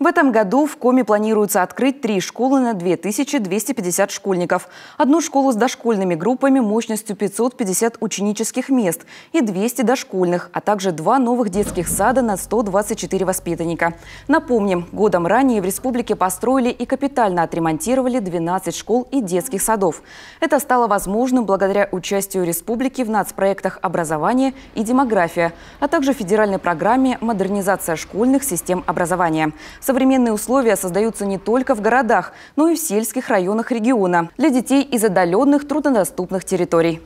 В этом году в Коме планируется открыть три школы на 2250 школьников. Одну школу с дошкольными группами мощностью 550 ученических мест и 200 дошкольных, а также два новых детских сада на 124 воспитанника. Напомним, годом ранее в республике построили и капитально отремонтировали 12 школ и детских садов. Это стало возможным благодаря участию республики в нацпроектах образования и «Демография», а также федеральной программе «Модернизация школьных систем образования». Современные условия создаются не только в городах, но и в сельских районах региона для детей из отдаленных труднодоступных территорий.